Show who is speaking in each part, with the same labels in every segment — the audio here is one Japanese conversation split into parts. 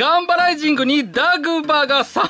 Speaker 1: ガンバライジングにダグバが参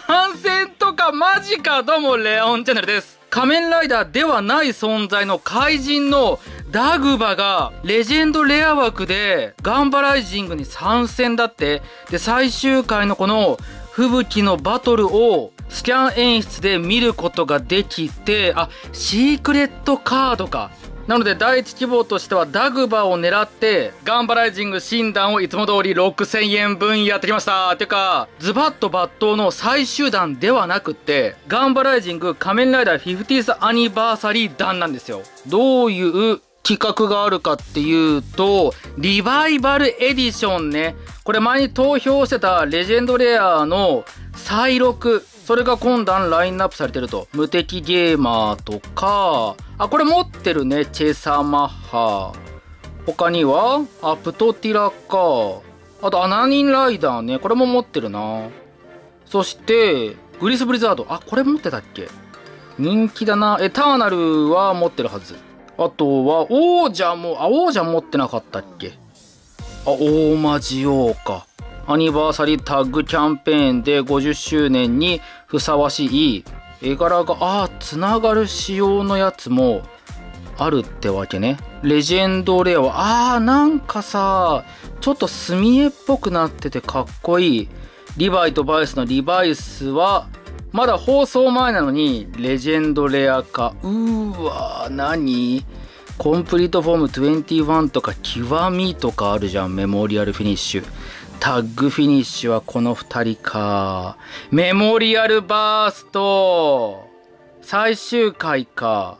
Speaker 1: 戦とかマジかどうもレオンチャンネルです。仮面ライダーではない存在の怪人のダグバがレジェンドレア枠でガンバライジングに参戦だって。で、最終回のこの吹雪のバトルをスキャン演出で見ることができて、あ、シークレットカードか。なので第一希望としてはダグバを狙ってガンバライジング診断をいつも通り6000円分やってきましたてかズバッと抜刀の最終弾ではなくってガンバライジング仮面ライダー 50th アニバーサリー弾なんですよどういう企画があるかっていうと、リバイバルエディションね。これ前に投票してたレジェンドレアの再録それが今段ラインナップされてると。無敵ゲーマーとか、あ、これ持ってるね。チェサマッハ。他には、アプトティラか。あと、アナニンライダーね。これも持ってるな。そして、グリスブリザード。あ、これ持ってたっけ人気だな。エターナルは持ってるはず。あとは、王者も、あ、王者持ってなかったっけあ、大魔女王か。アニバーサリータッグキャンペーンで50周年にふさわしい絵柄が、ああ、つながる仕様のやつもあるってわけね。レジェンドレアは、ああ、なんかさ、ちょっと墨絵っぽくなっててかっこいい。リヴァイとバイスのリヴァイスは、まだ放送前なのに、レジェンドレア化。うーわー、何コンプリートフォーム21とか、極みとかあるじゃん、メモリアルフィニッシュ。タッグフィニッシュはこの2人か。メモリアルバースト最終回か。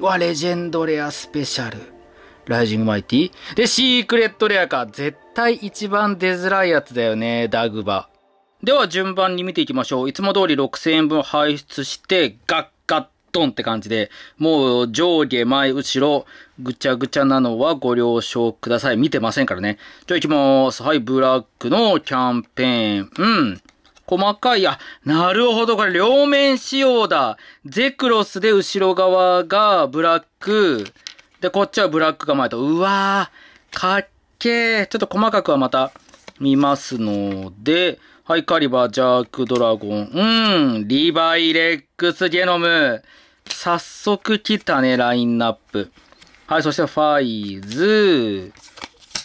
Speaker 1: はレジェンドレアスペシャル。ライジングマイティで、シークレットレアか。絶対一番出づらいやつだよね、ダグバ。では順番に見ていきましょう。いつも通り6000円分を排出して、ガッドンって感じで、もう上下前後ろぐちゃぐちゃなのはご了承ください。見てませんからね。じゃあ行きます。はい、ブラックのキャンペーン。うん。細かい。あ、なるほど。これ両面仕様だ。ゼクロスで後ろ側がブラック。で、こっちはブラックが前と。うわー。かっけー。ちょっと細かくはまた。見ますので、はい、カリバー、ジャークドラゴン、うん、リヴァイ、レックス、ゲノム。早速来たね、ラインナップ。はい、そしてファイズ、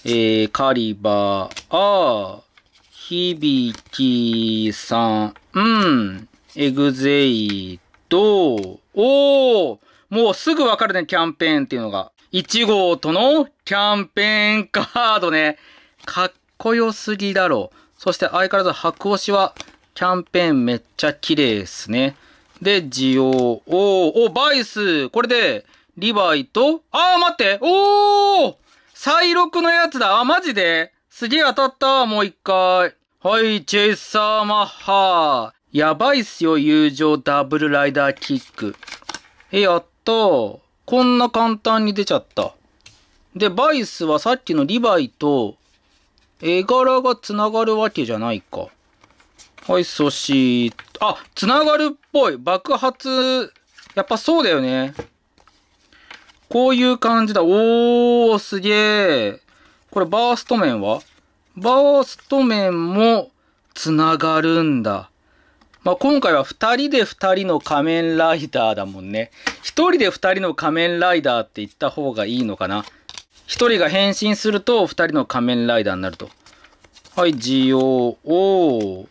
Speaker 1: えー、カリバー、あー、響きさん、うん、エグゼイド、おー、もうすぐわかるね、キャンペーンっていうのが。1号とのキャンペーンカードね。かっこよすぎだろう。そして相変わらず白押しは、キャンペーンめっちゃ綺麗ですね。で、ジオおおバイスこれで、リヴァイと、あー待っておー再録のやつだあ、マジですげえ当たったもう一回。はい、チェイサーマッハー。やばいっすよ、友情ダブルライダーキック。え、やったこんな簡単に出ちゃった。で、バイスはさっきのリヴァイと、絵柄が繋がるわけじゃないか。はい、そして、あ、繋がるっぽい。爆発、やっぱそうだよね。こういう感じだ。おー、すげえ。これバースト面はバースト面も繋がるんだ。まあ、今回は2人で2人の仮面ライダーだもんね。1人で2人の仮面ライダーって言った方がいいのかな。1人が変身すると2人の仮面ライダーになると。はい、ジオオ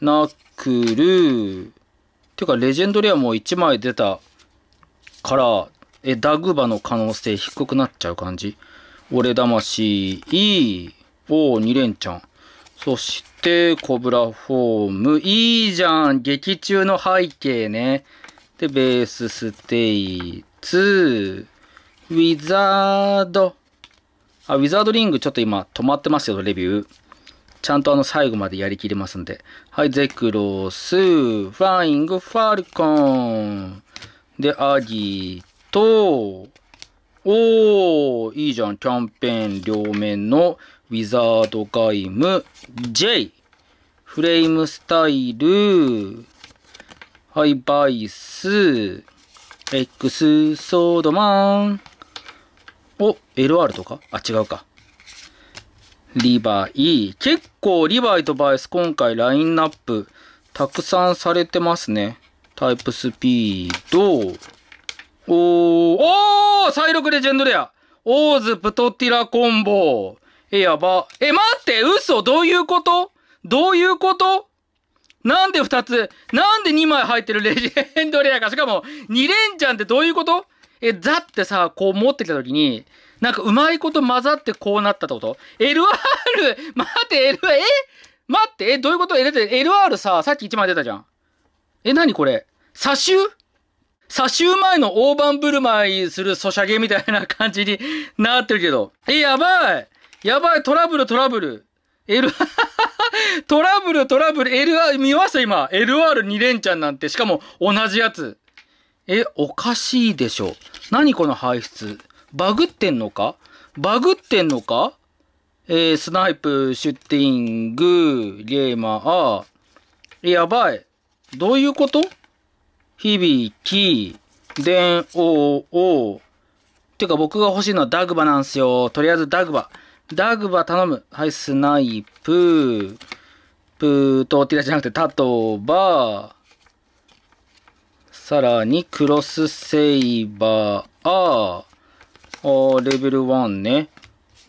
Speaker 1: ナクルていうか、レジェンドレアも1枚出たから、え、ダグバの可能性低くなっちゃう感じ。俺魂、いい、おー、2連チャン。そして、コブラフォーム、いいじゃん、劇中の背景ね。で、ベースステイツ、ウィザード、あウィザードリングちょっと今止まってますけど、レビュー。ちゃんとあの最後までやりきれますんで。はい、ゼクロス、フライング、ファルコン。で、アギと、おー、いいじゃん。キャンペーン両面のウィザードガイム、J。フレームスタイル、はい、バイス、X ソードマン。お、LR とかあ、違うか。リバイ。結構リバイとバイス今回ラインナップたくさんされてますね。タイプスピード。おー、おー再録レジェンドレアオーズプトティラコンボえ、やば。え、待って嘘どういうことどういうことなんで2つなんで2枚入ってるレジェンドレアかしかも、2連チャンってどういうことえ、ザってさ、こう持ってきたときに、なんかうまいこと混ざってこうなったってこと ?LR! 待って、LR! え待って、え、どういうことえ、だって LR さ、さっき1枚出たじゃん。え、なにこれ左臭左臭前の大盤振る舞いするソシャゲみたいな感じに なってるけど。え、やばいやばい、トラブル、トラブル。L、トラブル、トラブル、LR、見ました今。LR2 連チャンなんて、しかも同じやつ。え、おかしいでしょ。何この排出。バグってんのかバグってんのかえー、スナイプ、シュッティング、ゲーマー。やばい。どういうこと響き、電王王。てか僕が欲しいのはダグバなんすよ。とりあえずダグバ。ダグバ頼む。はい、スナイプ、プートーティラじゃなくてタトーバー。さらに、クロスセイバー、あー、レベル1ね。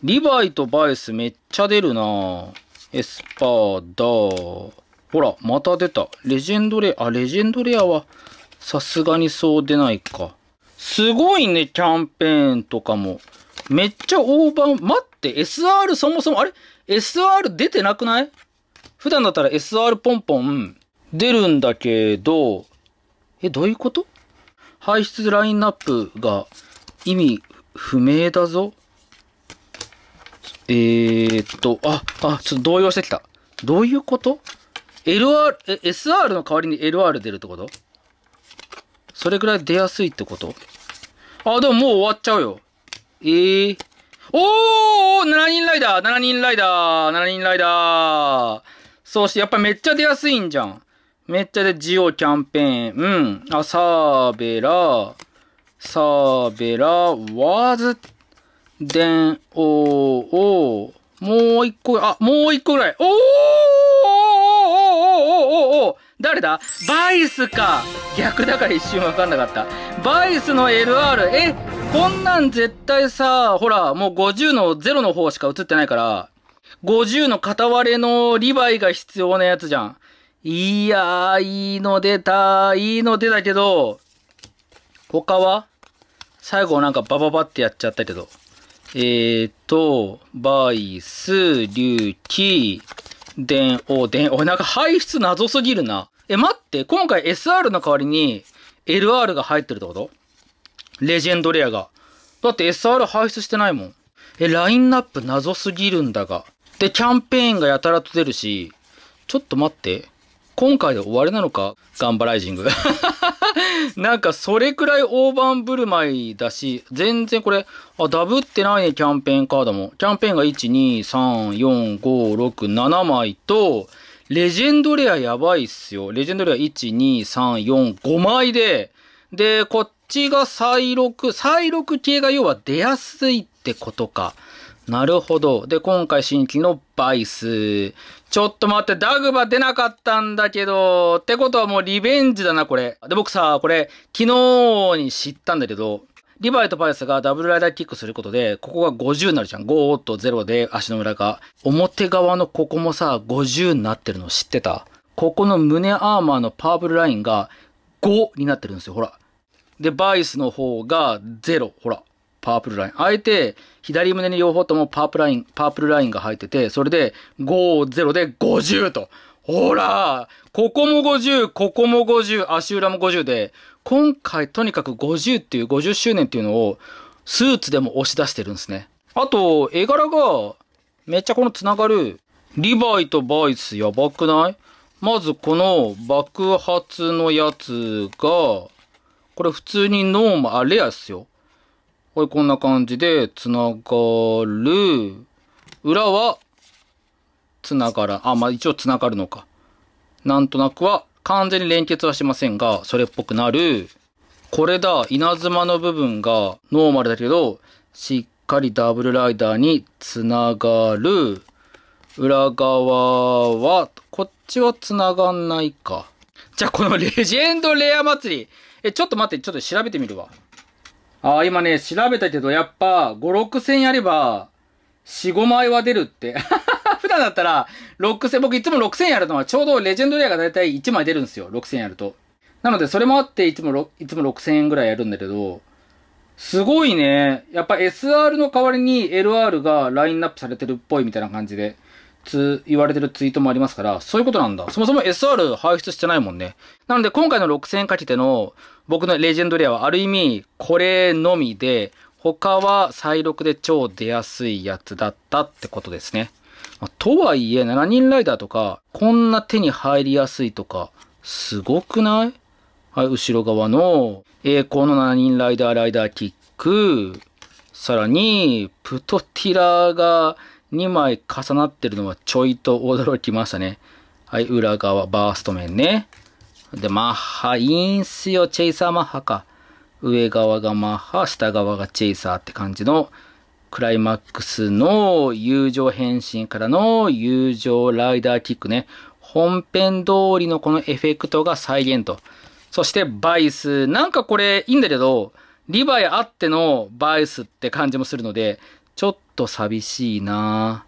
Speaker 1: リヴァイとバイスめっちゃ出るなエスパーだー。ほら、また出た。レジェンドレア、あ、レジェンドレアは、さすがにそう出ないか。すごいね、キャンペーンとかも。めっちゃ大盤、待って、SR そもそも、あれ ?SR 出てなくない普段だったら SR ポンポン出るんだけど、え、どういうこと排出ラインナップが意味不明だぞ。えー、っと、あ、あ、ちょっと動揺してきた。どういうこと ?LR、え、SR の代わりに LR 出るってことそれぐらい出やすいってことあ、でももう終わっちゃうよ。えー。おー !7 人ライダー !7 人ライダー !7 人ライダーそうして、やっぱめっちゃ出やすいんじゃん。めっちゃでジオキャンペーン、うん、あ、サーベラ、サーベラ、ワーズ、でン、おー、おー、もう一個、あ、もう一個ぐらい。おーおーおーおーおーおー誰だバイスか逆だから一瞬わかんなかった。バイスの LR。え、こんなん絶対さ、ほら、もう50の0の方しか映ってないから、50の片割れのリヴァイが必要なやつじゃん。いやー、いいの出たいいの出たけど、他は最後なんかバババってやっちゃったけど。えーと、バイス、リュウキ、電王、電王。なんか排出謎すぎるな。え、待って、今回 SR の代わりに LR が入ってるってことレジェンドレアが。だって SR 排出してないもん。え、ラインナップ謎すぎるんだが。で、キャンペーンがやたらと出るし、ちょっと待って。今回で終わりなのかガンバライジング。なんかそれくらい大盤振る舞いだし、全然これ、あ、ダブってないね、キャンペーンカードも。キャンペーンが1、2、3、4、5、6、7枚と、レジェンドレアやばいっすよ。レジェンドレア1、2、3、4、5枚で、で、こっちが再録、再録系が要は出やすいってことか。なるほど。で、今回新規のバイス。ちょっと待って、ダグバ出なかったんだけど、ってことはもうリベンジだな、これ。で、僕さ、これ、昨日に知ったんだけど、リバイとバイスがダブルライダーキックすることで、ここが50になるじゃん。5と0で足の裏が。表側のここもさ、50になってるの知ってたここの胸アーマーのパープルラインが5になってるんですよ。ほら。で、バイスの方が0。ほら。パープルライン。あえて、左胸に両方ともパープライン、パープルラインが入ってて、それで、50で50と。ほらここも50、ここも50、足裏も50で、今回とにかく50っていう、50周年っていうのを、スーツでも押し出してるんですね。あと、絵柄が、めっちゃこの繋がる、リバイとバイスやばくないまずこの爆発のやつが、これ普通にノーマル、あ、レアっすよ。はい、こんな感じで、つながる。裏は、つながら、あ、まあ、一応つながるのか。なんとなくは、完全に連結はしませんが、それっぽくなる。これだ、稲妻の部分がノーマルだけど、しっかりダブルライダーにつながる。裏側は、こっちはつながんないか。じゃあ、このレジェンドレア祭り。え、ちょっと待って、ちょっと調べてみるわ。あ今ね、調べたけど、やっぱ、5、6 0やれば、4、5枚は出るって。普段だったら、6 0僕いつも6 0やるのは、ちょうどレジェンドレアがだいたい1枚出るんですよ。6 0やると。なので、それもあって、いつも6、いつも6000円ぐらいやるんだけど、すごいね。やっぱ SR の代わりに LR がラインナップされてるっぽいみたいな感じで。つ、言われてるツイートもありますから、そういうことなんだ。そもそも SR 排出してないもんね。なので今回の6000円かけての僕のレジェンドレアはある意味これのみで、他は再録で超出やすいやつだったってことですね。まあ、とはいえ、7人ライダーとか、こんな手に入りやすいとか、すごくないはい、後ろ側の栄光の7人ライダーライダーキック、さらに、プトティラーが2枚重なってるのはちょいと驚きましたね。はい、裏側バースト面ね。で、マッハ、いいんすよ、チェイサーマッハか。上側がマッハ、下側がチェイサーって感じの、クライマックスの友情変身からの友情ライダーキックね。本編通りのこのエフェクトが再現と。そしてバイス。なんかこれいいんだけど、リヴァイあってのバイスって感じもするので、ちょっと寂しいな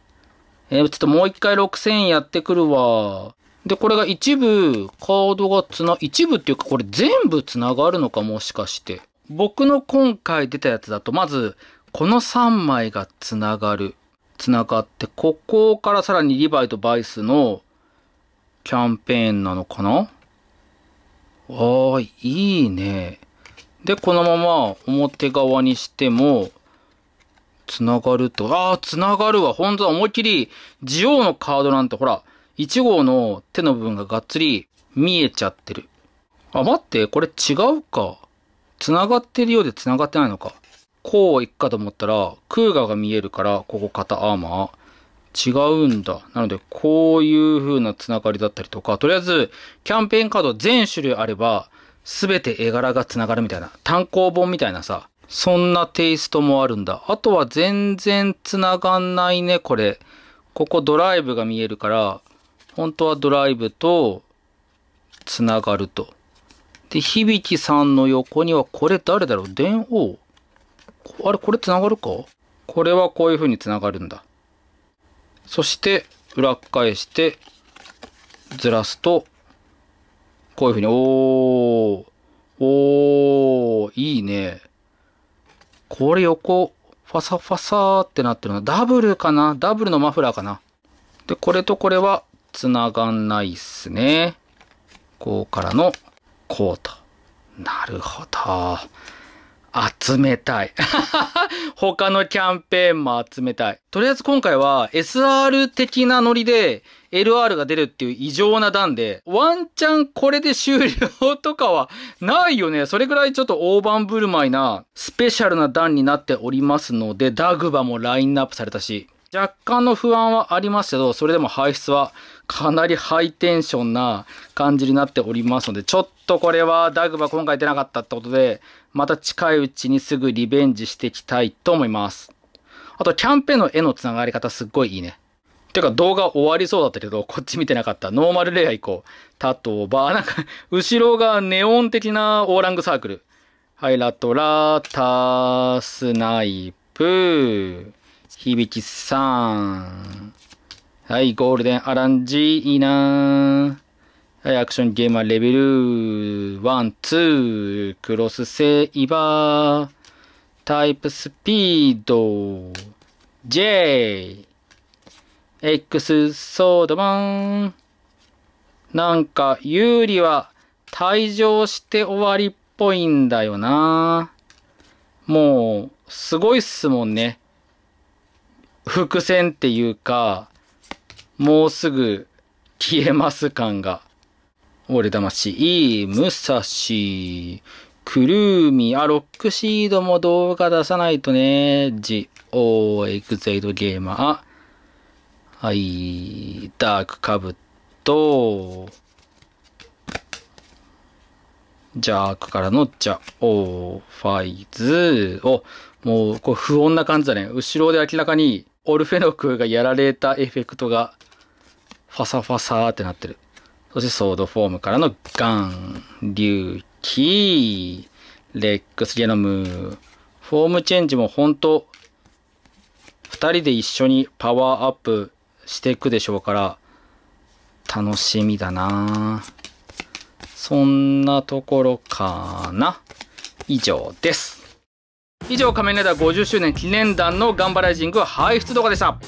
Speaker 1: えー、ちょっともう一回6000円やってくるわ。で、これが一部、カードがつな、一部っていうかこれ全部つながるのかもしかして。僕の今回出たやつだと、まず、この3枚がつながる。つながって、ここからさらにリヴァイとバイスのキャンペーンなのかなああ、いいね。で、このまま表側にしても、つながるとああ、つながるわ。ほんとだ、思いっきり、ジオウのカードなんてほら、1号の手の部分ががっつり見えちゃってる。あ、待って、これ違うか。つながってるようでつながってないのか。こういくかと思ったら、空ガが見えるから、ここ肩アーマー。違うんだ。なので、こういう風なつながりだったりとか、とりあえず、キャンペーンカード全種類あれば、すべて絵柄がつながるみたいな、単行本みたいなさ、そんなテイストもあるんだ。あとは全然繋がんないね、これ。ここドライブが見えるから、本当はドライブと繋がると。で、響さんの横には、これ誰だろう電王あれ、これ繋がるかこれはこういう風に繋がるんだ。そして、裏返して、ずらすと、こういう風に、おーこれ横、ファサファサーってなってるの。ダブルかなダブルのマフラーかなで、これとこれは繋がんないっすね。こうからのこうと。なるほど。集めたい。他のキャンペーンも集めたい。とりあえず今回は SR 的なノリで LR が出るっていう異常な段で、ワンチャンこれで終了とかはないよね。それぐらいちょっと大盤振る舞いなスペシャルな段になっておりますので、ダグバもラインナップされたし、若干の不安はありますけど、それでも排出はかなりハイテンションな感じになっておりますので、ちょっとこれはダグバ今回出なかったってことで、また近いうちにすぐリベンジしていきたいと思います。あと、キャンペーンの絵のつながり方すっごいいいね。てか動画終わりそうだったけど、こっち見てなかった。ノーマルレイヤー行こう。例えば、なんか、後ろがネオン的なオーラングサークル。はい、ラトラ、タ、スナイプ、響さん。はい、ゴールデンアランジ、いいなー。はい、アクションゲームはレベル1、2、クロスセイバー、タイプスピード、J、X ソードマン。なんか、有利は退場して終わりっぽいんだよな。もう、すごいっすもんね。伏線っていうか、もうすぐ消えます感が。俺魂、武蔵、ーミー、あ、ロックシードも動画出さないとね、ジオーエグゼイドゲーマー、はい、ダークカブと、ジャークからのジャオーファイズ、お、もう、こう不穏な感じだね。後ろで明らかに、オルフェノクがやられたエフェクトが、ファサファサーってなってる。そしてソードフォームからのガン、キー、レックスゲノム。フォームチェンジも本当2人で一緒にパワーアップしていくでしょうから、楽しみだなそんなところかな。以上です。以上、仮面ライダー50周年記念団のガンバライジング配出動画でした。